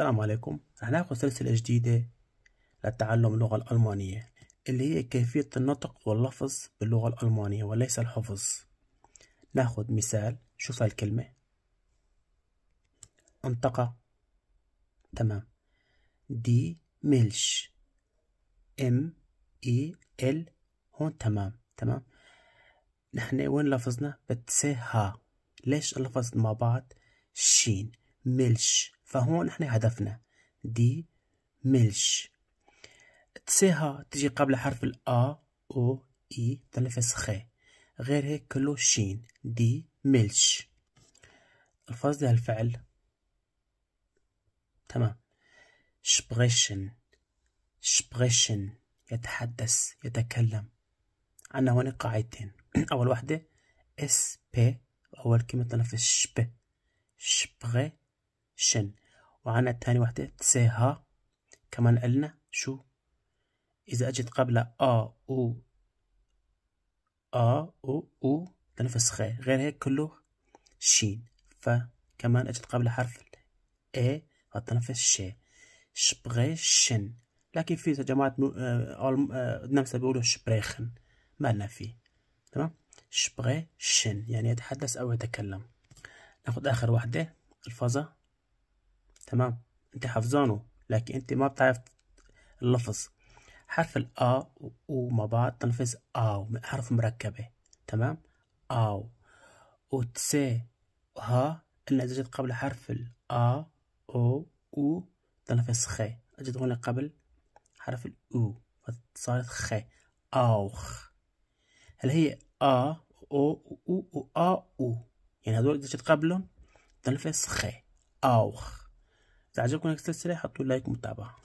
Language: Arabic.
السلام عليكم رح ناخد سلسلة جديدة لتعلم اللغة الألمانية اللي هي كيفية النطق واللفظ باللغة الألمانية وليس الحفظ ناخد مثال شوف الكلمة انطقة تمام دي ملش ام اي ال هون تمام تمام نحن وين لفظنا بتسي ها ليش اللفظ مع بعض شين ملش فهون احنا هدفنا دي ملش تسيها تجي قبل حرف الأ أو إي تنفس خي غير هيك كله شين دي ملش الفاظ ده الفعل تمام شبريشن شبريشن يتحدث يتكلم عنا هون قاعدتين أول واحدة اس بي أول كلمة تنفس شب شبريشن شن وعنا الثاني واحدة تسيها كمان قلنا شو إذا أجت قبل آ أو آ أو أو تنفس خي غير هيك كله شين فكمان أجت قبل حرف إ فتنفس شي شبغي شن لكن في جماعة آه، آه، نمسا بيقولوا شبريخن ما لنا فيه تمام شبغي شن يعني يتحدث أو يتكلم ناخد آخر واحدة الفظة تمام انت حافظانه لكن انت ما بتعرف اللفظ حرف الآ وما بعض تنفذ آو من حرف مركبة تمام آو وتس ها إن إذا جت قبل حرف الآ أو أو تنفذ خ أجت هنا قبل حرف الأو صارت خ آوخ هل هي آ أو أو أو آ أو يعني هدول إذا جت قبلهم تنفذ خ آوخ تعجبكم هيك السلسله حطوا لايك ومتابعه